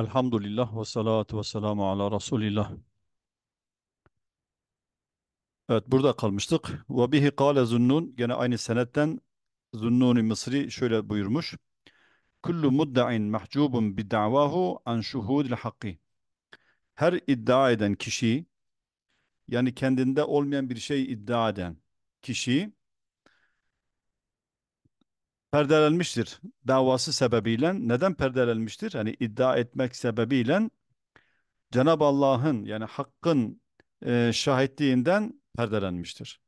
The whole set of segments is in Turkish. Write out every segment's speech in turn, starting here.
Elhamdülillah ve salatu ve selamu ala Resulillah. Evet burada kalmıştık. Ve bihi kâle zunnun gene aynı senetten Zunnuni Mısri şöyle buyurmuş. Kullu mudda'in mahcubun bidda'vahu an şuhudil hakki. Her iddia eden kişi yani kendinde olmayan bir şey iddia eden kişi perdelenmiştir davası sebebiyle. Neden perdelenmiştir? Hani iddia etmek sebebiyle Cenab-ı Allah'ın yani hakkın e, şahitliğinden perdelenmiştir.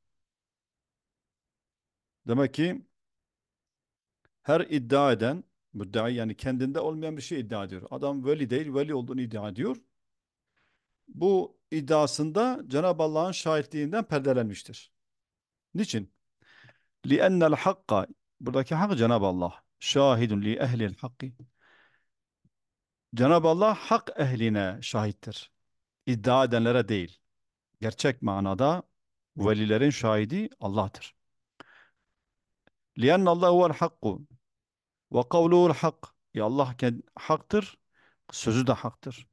Demek ki her iddia eden müddai yani kendinde olmayan bir şey iddia ediyor. Adam veli değil veli olduğunu iddia ediyor. Bu iddiasında Cenab-ı Allah'ın şahitliğinden perdelenmiştir. Niçin? لِأَنَّ الْحَقَّ Buradaki hak Cenab-ı Allah. Şahidun li ehlil hakki. Cenab-ı Allah hak ehline şahittir. İddia edenlere değil. Gerçek manada velilerin şahidi Allah'tır. lian لِيَنَّ اللّٰهُ هُوَ ve وَقَوْلُهُ الْحَقُّ Ya Allah haktır, sözü de haktır.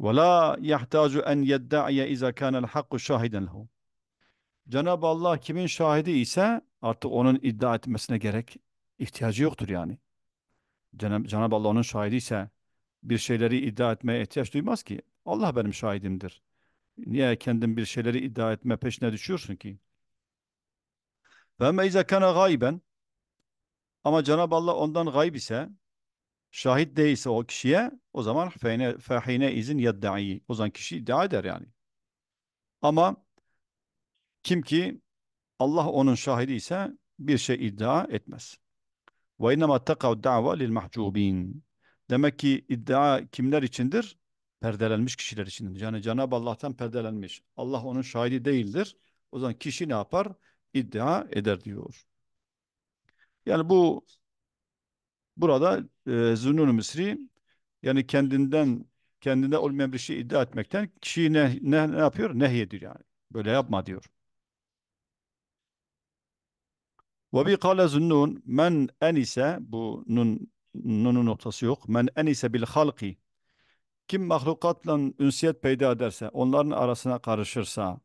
ve وَلَا يَحْتَاجُ اَنْ يَدَّعِيَ اِذَا كَانَ الْحَقُّ شَاهِدًا لَهُ Cenab-ı Allah kimin şahidi ise artık onun iddia etmesine gerek ihtiyacı yoktur yani. Cenab- cenab Allah onun şahidi ise bir şeyleri iddia etmeye ihtiyaç duymaz ki. Allah benim şahidimdir. Niye kendin bir şeyleri iddia etme peşine düşüyorsun ki? Ve meyze kana gayben ama Cenab-ı Allah ondan gayb ise şahit değilse o kişiye o zaman fehine, fehine izin yedda'i. O zaman kişi iddia eder yani. Ama kim ki Allah onun şahidi ise bir şey iddia etmez. Ve innema tekav da'va mahcubin. Demek ki iddia kimler içindir? Perdelenmiş kişiler içindir. Yani Cenab-ı Allah'tan perdelenmiş. Allah onun şahidi değildir. O zaman kişi ne yapar? İddia eder diyor. Yani bu burada e, zünnun misri yani kendinden kendinde olmayan bir şey iddia etmekten kişiyi ne, ne, ne yapıyor? Nehyediyor yani. Böyle yapma diyor. Ve bi kale zunnun men enise bu nun nunun noktası yok. Men enise bil halki kim mahlukatla ünsiyet peyda ederse, onların arasına karışırsa,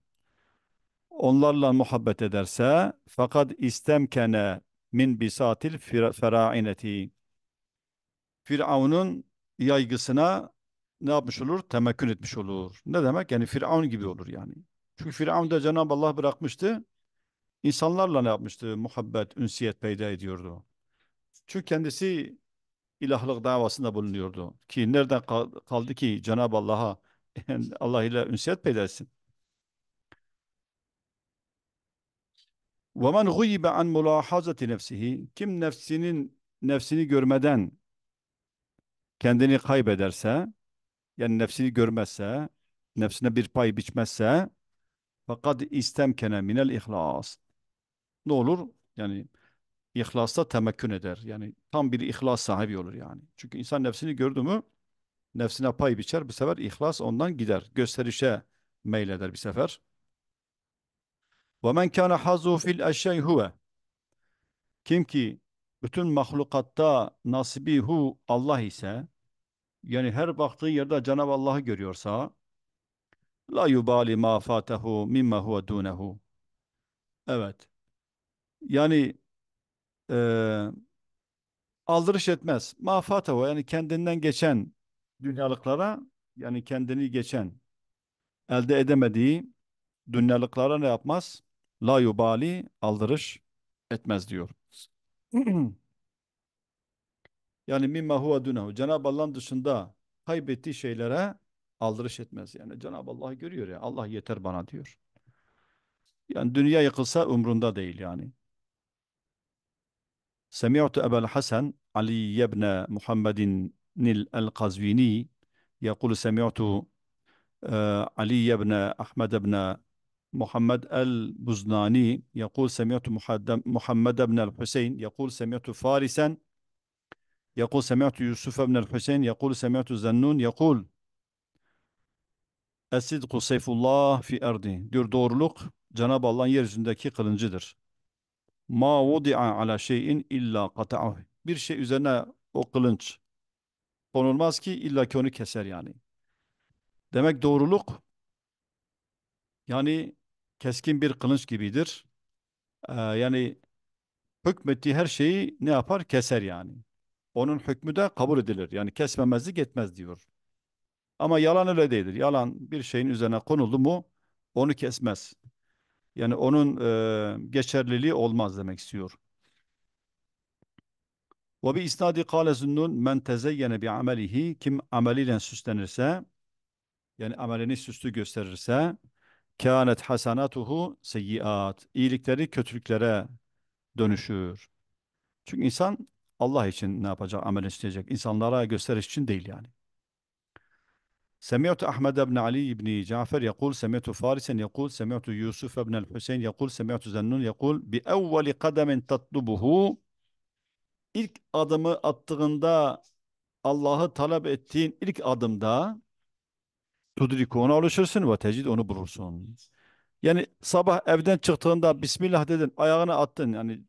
onlarla muhabbet ederse fakat istemkene min bisatil feraineti Firavun'un yaygısına ne yapmış olur? Temekkün etmiş olur. Ne demek? Yani Firavun gibi olur yani. Çünkü Firavun da Cenab-ı Allah bırakmıştı insanlarla ne yapmıştı? Muhabbet, ünsiyet peyda ediyordu. Çünkü kendisi ilahlık davasında bulunuyordu. Ki nereden kaldı ki Cenab-ı Allah'a Allah ile ünsiyet peyda etsin? وَمَنْ غُيِّبَ عَنْ مُلَاحَزَةِ نَفْسِهِ Kim nefsinin nefsini görmeden kendini kaybederse, yani nefsini görmezse, nefsine bir pay biçmezse, fakat istemkene minel ihlas ne olur? Yani ihlasta temekkün eder. Yani tam bir ihlas sahibi olur yani. Çünkü insan nefsini gördü mü nefsine pay biçer. Bu sefer ihlas ondan gider. Gösterişe meyleder bir sefer. وَمَنْ كَانَ حَظُّهُ fil الْاَشَّيْ هُوَ Kim ki bütün mahlukatta nasibi hu Allah ise yani her baktığı yerde Cenab-ı Allah'ı görüyorsa la yubali ma fatahu mimma huve dunehu Evet. Yani e, aldırış etmez. o yani kendinden geçen dünyalıklara yani kendini geçen elde edemediği dünyalıklara ne yapmaz? La yubali aldırış etmez diyor. yani mimma huve dunahu. Cenab-ı Allah'ın dışında kaybettiği şeylere aldırış etmez. Yani Cenab-ı Allah görüyor ya Allah yeter bana diyor. Yani dünya yıkılsa umrunda değil yani. سمعت أبا الحسن علي بن محمد القزويني يقول سمعت علي بن أحمد بن محمد البزناني يقول سمعت محمد بن الحسين يقول سمعت فارسا يقول سمعت يوسف بن الحسين يقول سمعت زنون يقول Es-sidku seyfullah fi erdi. Diyor doğruluk Cenab-ı Allah'ın yeryüzündeki kılıncıdır ma vudi'a ala şeyin illa kata'ahu. Bir şey üzerine o kılınç konulmaz ki illa ki onu keser yani. Demek doğruluk yani keskin bir kılıç gibidir. Ee, yani hükmettiği her şeyi ne yapar? Keser yani. Onun hükmü de kabul edilir. Yani kesmemezlik etmez diyor. Ama yalan öyle değildir. Yalan bir şeyin üzerine konuldu mu onu kesmez. Yani onun e, geçerliliği olmaz demek istiyor. Ve bi isnadi kâle zünnun men tezeyyene bi amelihi kim ameliyle süslenirse yani amelini süslü gösterirse kânet hasanatuhu seyyiat iyilikleri kötülüklere dönüşür. Çünkü insan Allah için ne yapacak amel isteyecek. İnsanlara gösteriş için değil yani. سمعت أحمد بن علي بن جعفر يقول سمعت فارسا يقول سمعت يوسف بن الحسين يقول سمعت زنون يقول بأول قدم تطلبه ilk adımı attığında Allah'ı talep ettiğin ilk adımda tudriku ona oluşursun ve tecid onu bulursun. Yani sabah evden çıktığında Bismillah dedin, ayağını attın. Yani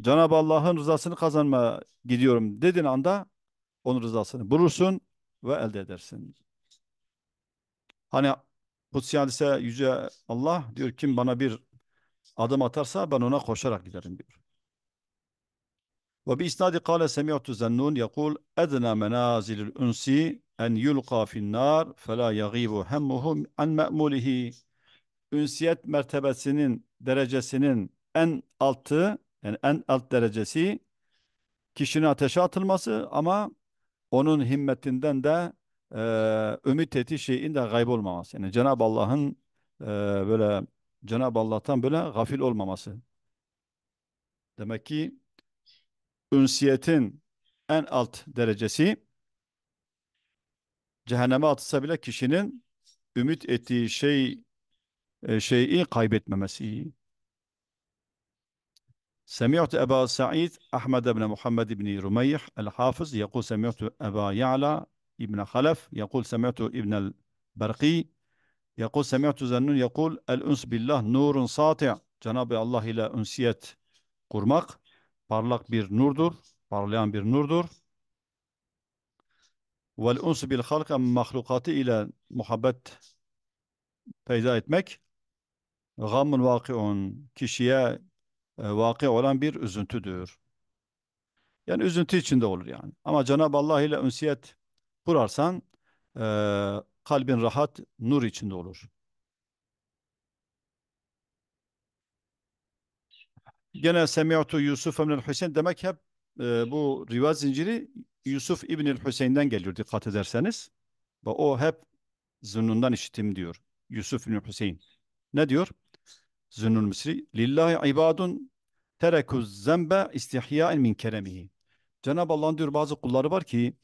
Cenab-ı Allah'ın rızasını kazanmaya gidiyorum dedin anda onun rızasını bulursun ve elde edersin. Hani Kutsi hadise yüce Allah diyor kim bana bir adım atarsa ben ona koşarak giderim diyor. Ve bi isnadi kâle semi'tu zennun yekul edna menazilil unsi en yulqa finnar fela yagibu hemmuhu an me'mulihi. Ünsiyet mertebesinin derecesinin en altı yani en alt derecesi kişinin ateşe atılması ama onun himmetinden de e, ümit ettiği şeyin de kaybolmaması. Yani Cenab-ı Allah'ın e, böyle Cenab-ı Allah'tan böyle gafil olmaması. Demek ki ünsiyetin en alt derecesi cehenneme atsa bile kişinin ümit ettiği şey e, şeyi kaybetmemesi. سمعت أبا سعيد أحمد بن محمد بن رميح الحافظ يقول سمعت أبا Yala ابن خلف يقول سمعت ابن البرقي يقول سمعت زنون يقول الأنس بالله نور ساطع Cenab-ı Allah ile ünsiyet kurmak parlak bir nurdur, parlayan bir nurdur. Vel uns bil halka mahlukatı ile muhabbet peyda etmek gamın vakiun kişiye e, vaki olan bir üzüntüdür. Yani üzüntü içinde olur yani. Ama Cenab-ı Allah ile ünsiyet kurarsan e, kalbin rahat, nur içinde olur. Gene semiyatu Yusuf ibn Hüseyin demek hep e, bu rivayet zinciri Yusuf ibn Hüseyin'den geliyor dikkat ederseniz. Ve o hep zünnundan işittim diyor. Yusuf ibn Hüseyin. Ne diyor? Zünnun Misri. Lillahi ibadun terekuz zembe istihyaen min keremihi. Cenab-ı Allah'ın diyor bazı kulları var ki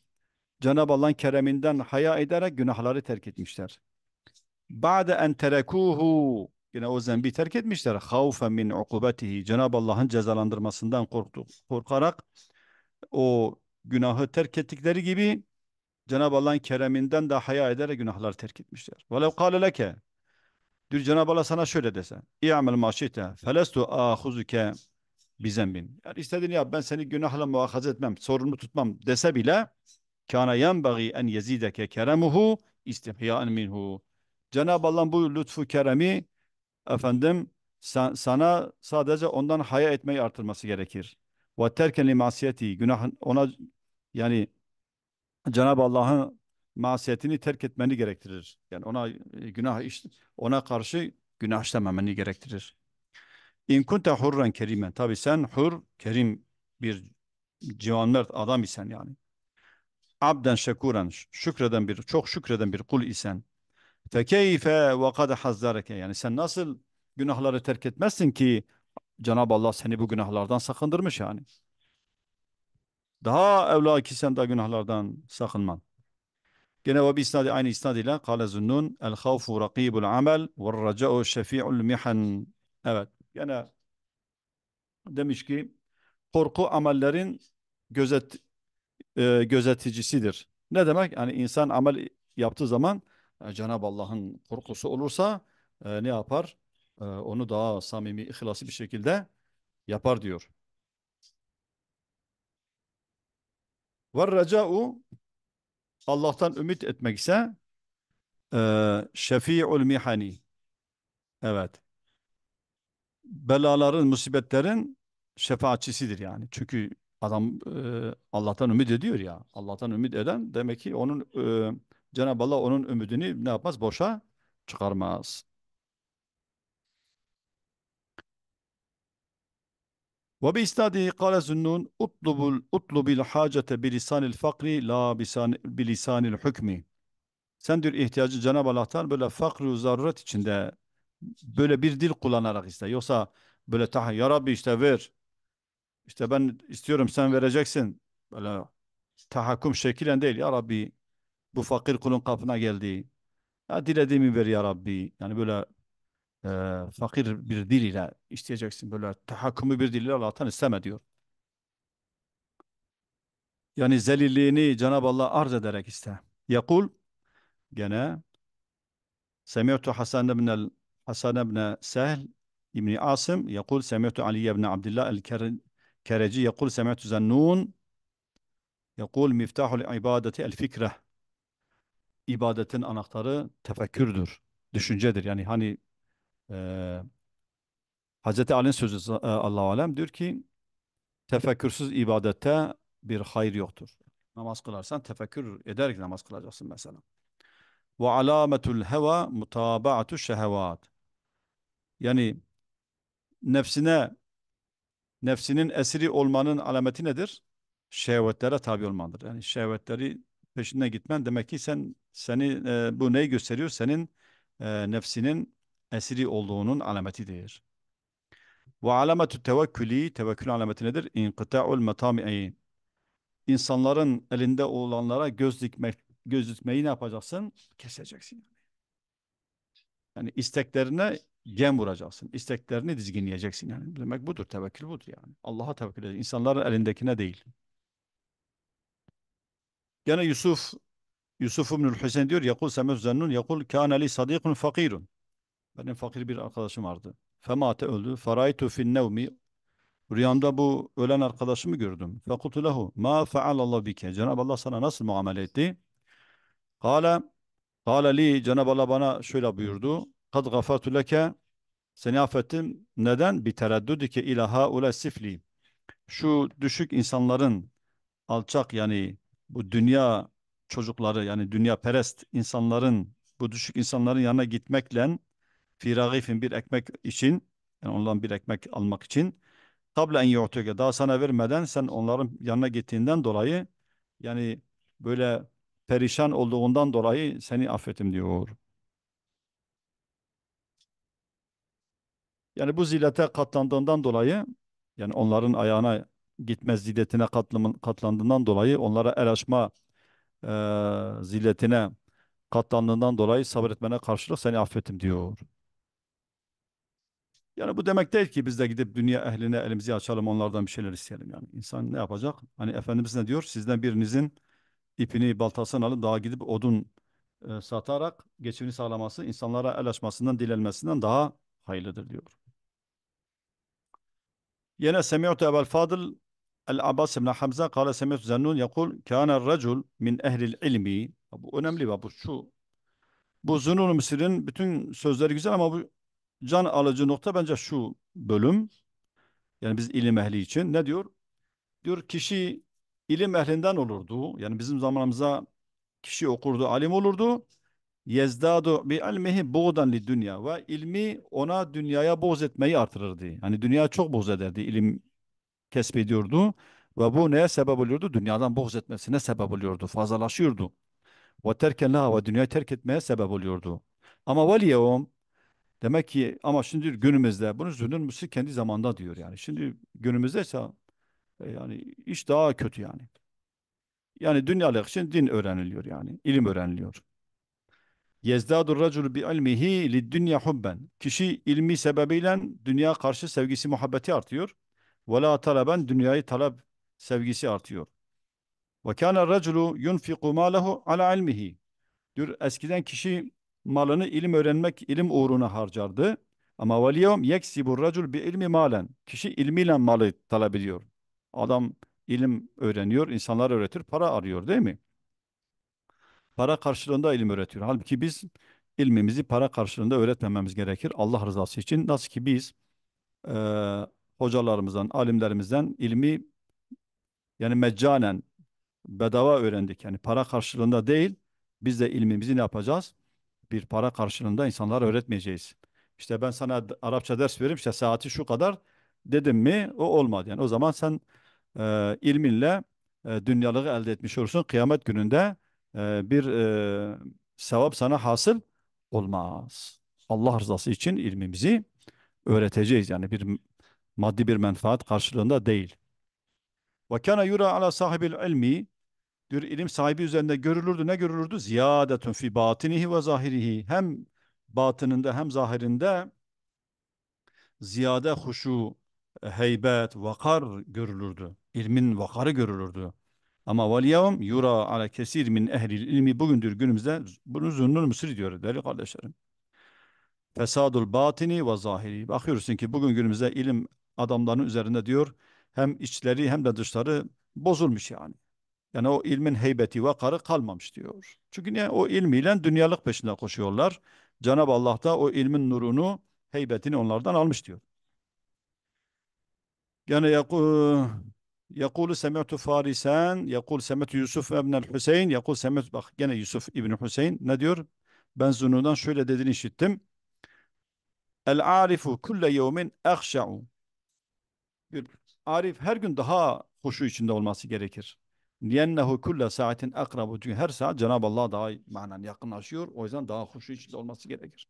Cenab-ı Allah'ın kereminden haya ederek günahları terk etmişler. Ba'de en terekuhu yine o zembi terk etmişler. Havfen min ukubetihi Cenab-ı Allah'ın cezalandırmasından korktu, korkarak o günahı terk ettikleri gibi Cenab-ı Allah'ın kereminden de haya ederek günahları terk etmişler. Velev kâle leke Dür Cenab-ı Allah sana şöyle dese. İ'amel maşite felestu ahuzuke bizembin. Yani istediğini yap ben seni günahla muahaze etmem, sorumlu tutmam dese bile kana yenbagi en yezideke keremuhu istihyaen minhu. Cenab-ı Allah'ın bu lütfu keremi efendim sen, sana sadece ondan haya etmeyi artırması gerekir. Ve terken li masiyeti günah ona yani Cenab-ı Allah'ın masiyetini terk etmeni gerektirir. Yani ona e, günah iş, ona karşı günah işlememeni gerektirir. İn kunte hurran kerimen. Tabi sen hur, kerim bir civanlar adam isen yani abden şekuran şükreden bir çok şükreden bir kul isen fekeyfe ve kad hazzareke yani sen nasıl günahları terk etmezsin ki Cenab-ı Allah seni bu günahlardan sakındırmış yani. Daha evla ki sen de günahlardan sakınman. Gene ve bir isnadi aynı isnadıyla kale zunnun el havfu rakibul amel ve raca'u şefi'ul mihan. Evet. Gene demiş ki korku amellerin gözet e, gözeticisidir. Ne demek? Yani insan amel yaptığı zaman e, Cenab-ı Allah'ın korkusu olursa e, ne yapar? E, onu daha samimi, ihlaslı bir şekilde yapar diyor. Var reca'u Allah'tan ümit etmek ise e, şefi'ul mihani. Evet. Belaların, musibetlerin şefaatçisidir yani. Çünkü Adam e, Allah'tan ümit ediyor ya. Allah'tan ümit eden demek ki onun e, Cenab-ı Allah onun ümidini ne yapmaz? Boşa çıkarmaz. Ve bi istadi kâle zünnûn utlubul utlubil hacete bi lisanil fakri la bi lisanil hükmi. Sen diyor ihtiyacı Cenab-ı Allah'tan böyle fakru zaruret içinde böyle bir dil kullanarak iste. Yoksa böyle tahayyara bir işte ver işte ben istiyorum sen vereceksin. Böyle tahakkum şekilen değil ya Rabbi. Bu fakir kulun kapına geldi. Ya dilediğimi ver ya Rabbi. Yani böyle e, fakir bir dil ile isteyeceksin. Böyle tahakkumu bir dil ile Allah'tan isteme diyor. Yani zelilliğini Cenab-ı Allah arz ederek iste. Yakul gene Semi'tu Hasan ibn Hasan ibn Sehl İbni Asım yakul Semi'tu Ali ibn Abdullah el Kereci yekul semetü zennun yekul miftahul ibadeti el fikreh ibadetin anahtarı tefekkürdür, düşüncedir. Yani hani e, Hz. Ali'nin sözü e, Allah-u Alem diyor ki tefekkürsüz ibadette bir hayır yoktur. Namaz kılarsan tefekkür ederek namaz kılacaksın mesela. Ve alametul heva mutaba'atu şehevat. Yani nefsine nefsinin esiri olmanın alameti nedir? Şehvetlere tabi olmandır. Yani şehvetleri peşinden gitmen demek ki sen seni e, bu neyi gösteriyor? Senin e, nefsinin esiri olduğunun alameti alametidir. Ve alametü tevekkülü, tevekkül alameti nedir? İnkıta'ul metami'in. İnsanların elinde olanlara göz dikme, göz dikmeyi ne yapacaksın? Keseceksin. Yani isteklerine gem vuracaksın. İsteklerini dizginleyeceksin yani. Demek budur tevekkül budur yani. Allah'a tevekkül edeceksin. İnsanların elindekine değil. Gene Yusuf Yusuf İbnül Hüseyin diyor yakul semez zennun yakul kâne li sadîkun fakirun. Benim fakir bir arkadaşım vardı. Femate öldü. Faraytu fin nevmi. Rüyamda bu ölen arkadaşımı gördüm. Fekultu lehu ma fealallahu bike. Cenab-ı Allah sana nasıl muamele etti? Kale Kale li Cenab-ı Allah bana şöyle buyurdu kad gafartu leke seni affettim. Neden? Bir tereddüdü ki ilaha ule sifli. Şu düşük insanların alçak yani bu dünya çocukları yani dünya perest insanların bu düşük insanların yanına gitmekle firagifin bir ekmek için yani ondan bir ekmek almak için kabla en yu'tuke daha sana vermeden sen onların yanına gittiğinden dolayı yani böyle perişan olduğundan dolayı seni affettim diyor. Yani bu zillete katlandığından dolayı yani onların ayağına gitmez zilletine katlandığından dolayı onlara el açma e, zilletine katlandığından dolayı sabretmene karşılık seni affettim diyor. Yani bu demek değil ki biz de gidip dünya ehline elimizi açalım onlardan bir şeyler isteyelim yani. insan ne yapacak? Hani Efendimiz ne diyor? Sizden birinizin ipini baltasını alıp daha gidip odun e, satarak geçimini sağlaması insanlara el açmasından dilenmesinden daha hayırlıdır diyor. Yine semi'tu Ebel Fadıl al abbas ibn Hamza kâle semi'tu Zennun yakul kâne racul min ehlil ilmi. Bu önemli bak bu şu. Bu Zünnun Mısır'ın bütün sözleri güzel ama bu can alıcı nokta bence şu bölüm. Yani biz ilim ehli için ne diyor? Diyor kişi ilim ehlinden olurdu. Yani bizim zamanımıza kişi okurdu, alim olurdu yezdadu bi ilmihi buğdan li dünya ve ilmi ona dünyaya boz etmeyi artırırdı. Hani dünya çok boz ederdi. ilim kesbediyordu ve bu neye sebep oluyordu? Dünyadan boz etmesine sebep oluyordu. Fazlalaşıyordu. Ve terken laha ve dünyayı terk etmeye sebep oluyordu. Ama vel demek ki ama şimdi günümüzde bunu Zünnül Müsli kendi zamanda diyor yani. Şimdi günümüzde ise e, yani iş daha kötü yani. Yani dünyalık için din öğreniliyor yani. ilim öğreniliyor. Yezdadur racul bi ilmihi lid dünya hubben. Kişi ilmi sebebiyle dünya karşı sevgisi muhabbeti artıyor. Ve la talaben dünyayı talep sevgisi artıyor. Ve kana raculu yunfiku malehu ala ilmihi. Diyor eskiden kişi malını ilim öğrenmek, ilim uğruna harcardı. Ama valiyom yeksibur racul bi ilmi malen. Kişi ilmiyle malı talep ediyor. Adam ilim öğreniyor, insanlar öğretir, para arıyor değil mi? para karşılığında ilim öğretiyor. Halbuki biz ilmimizi para karşılığında öğretmememiz gerekir Allah rızası için. Nasıl ki biz e, hocalarımızdan, alimlerimizden ilmi yani meccanen bedava öğrendik. Yani para karşılığında değil, biz de ilmimizi ne yapacağız? Bir para karşılığında insanlara öğretmeyeceğiz. İşte ben sana Arapça ders veririm. işte saati şu kadar dedim mi o olmadı. Yani o zaman sen e, ilminle e, dünyalığı elde etmiş olursun. Kıyamet gününde ee, bir e, sevap sana hasıl olmaz. Allah rızası için ilmimizi öğreteceğiz. Yani bir maddi bir menfaat karşılığında değil. Ve kana yura ala sahibil ilmi diyor ilim sahibi üzerinde görülürdü. Ne görülürdü? Ziyadetun fi batinihi ve zahirihi. Hem batınında hem zahirinde ziyade huşu, heybet, vakar görülürdü. İlmin vakarı görülürdü. Ama vel yevm yura ala kesir min ehlil ilmi bugündür günümüzde bunu zünnun müsri diyor değerli kardeşlerim. Fesadul batini ve zahiri. Bakıyorsun ki bugün günümüzde ilim adamlarının üzerinde diyor hem içleri hem de dışları bozulmuş yani. Yani o ilmin heybeti, ve karı kalmamış diyor. Çünkü niye? Yani o ilmiyle dünyalık peşinde koşuyorlar. Cenab-ı Allah da o ilmin nurunu, heybetini onlardan almış diyor. Yani Yekulu semi'tu Farisen, yekul semi'tu Yusuf ibnel Hüseyin, yekul semi'tu bak gene Yusuf İbn Hüseyin ne diyor? Ben Zunu'dan şöyle dediğini işittim. El arifu kulle yevmin ehşe'u. Bir arif her gün daha huşu içinde olması gerekir. Liyennehu kulle saatin akrabu. Çünkü her saat Cenab-ı Allah'a daha manen yakınlaşıyor. O yüzden daha huşu içinde olması gerekir.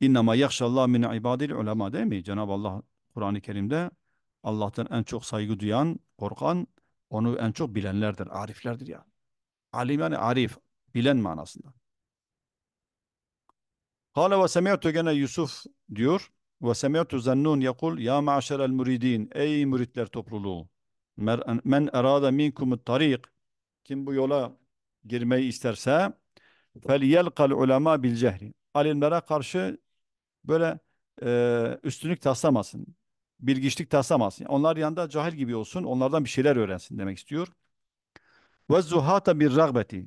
İnnemâ yekşallâh min ibadil ulema değil mi? Cenab-ı Allah Kur'an-ı Kerim'de Allah'tan en çok saygı duyan, korkan, onu en çok bilenlerdir, ariflerdir ya. Alim yani arif, bilen manasında. Kale ve semi'tu gene Yusuf diyor. Ve semi'tu zannun yakul ya ma'şerel muridin. Ey müritler topluluğu. Men erada minkumut tarik. Kim bu yola girmeyi isterse felyelkal ulema bil cehri. Alimlere karşı böyle e, üstünlük taslamasın bilgiçlik taslamaz. Yani onlar yanında cahil gibi olsun, onlardan bir şeyler öğrensin demek istiyor. Ve zuhata bir rağbeti,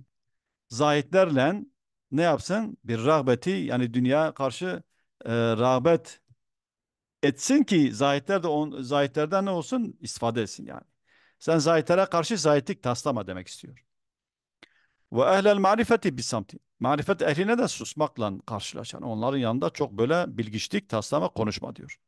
Zahitlerle ne yapsın? Bir rağbeti yani dünya karşı e, rağbet etsin ki zahitler de on, zahitlerden ne olsun? istifade etsin yani. Sen zahitlere karşı zahitlik taslama demek istiyor. Ve ehlel marifeti bir bisamti. Marifet ehline de susmakla karşılaşan. Onların yanında çok böyle bilgiçlik, taslama, konuşma diyor.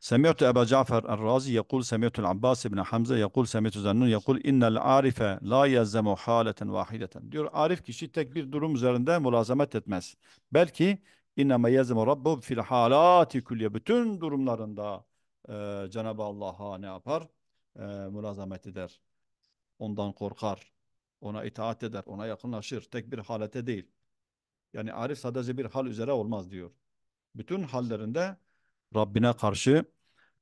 سمعت أبا جعفر الرازي يقول سمعت العباس بن حمزة يقول سمعت زنون يقول إن arife "La يلزم حالة واحدة diyor arif kişi tek bir durum üzerinde mülazamet etmez. Belki inneme yezmu rabbu fil halati külliye bütün durumlarında e, Cenab-ı Allah'a ne yapar? E, mulazamet eder. Ondan korkar. Ona itaat eder. Ona yakınlaşır. Tek bir halete değil. Yani arif sadece bir hal üzere olmaz diyor. Bütün hallerinde Rabbine karşı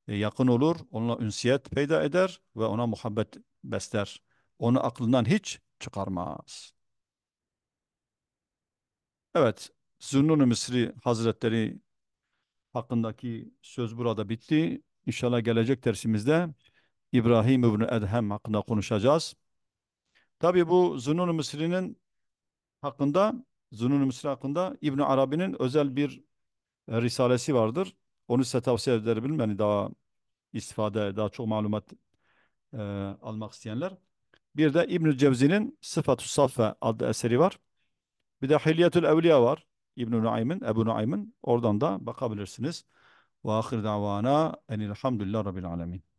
e, yakın olur, onunla ünsiyet peyda eder ve ona muhabbet besler. Onu aklından hiç çıkarmaz. Evet, Zünnun-u Misri Hazretleri hakkındaki söz burada bitti. İnşallah gelecek dersimizde İbrahim İbni Edhem hakkında konuşacağız. Tabi bu Zünnun-u Misri'nin hakkında, Zünnun-u Misri hakkında İbni Arabi'nin özel bir e, risalesi vardır. Onu size tavsiye edebilirim. Yani daha istifade, daha çok malumat e, almak isteyenler. Bir de İbn-i Cevzi'nin Sıfat-ı Saffe adlı eseri var. Bir de Hilyetül Evliya var. İbn-i Nuaym'ın, Ebu Nuaym'ın. Oradan da bakabilirsiniz. Ve ahir davana enilhamdülillah rabbil alemin.